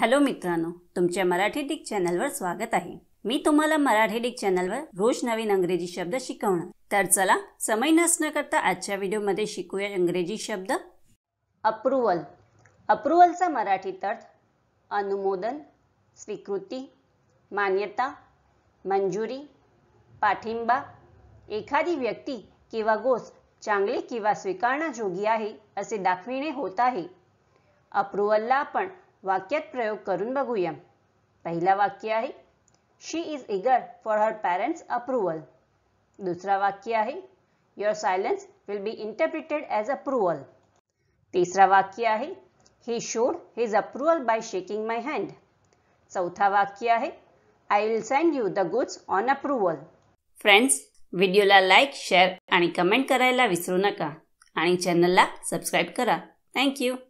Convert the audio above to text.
hello मित्रांनो तुमच्या Marathi Dick चॅनलवर स्वागत आहे मी तुम्हाला मराठी डिक चॅनलवर रोज नवीन अंग्रेजी शब्द शिकवणार तर चला समय नसणं करता आजच्या व्हिडिओमध्ये शिकूया इंग्रजी शब्द अप्रुवल अप्रुवलचा मराठीत अर्थ अनुमोदन स्वीकृती मान्यता मंजुरी पाठिंबा एखादी व्यक्ती किंवा गोष्ट चांगली किंवा स्वीकारण्याजोगी आहे असे दाखविणे होत आहे अप्रुवलला आपण वाक्यात प्रयोग करून बघूया पहिला वाक्य आहे she is eager for her parents approval दुसरा वाक्य आहे your silence will be interpreted as approval तिसरा वाक्य आहे he showed his approval by shaking my hand चौथा वाक्य आहे I will send you the goods on approval friends व्हिडिओला लाईक शेअर आणि कमेंट करायला विसरू नका आणि चॅनलला सबस्क्राईब करा थँक्यू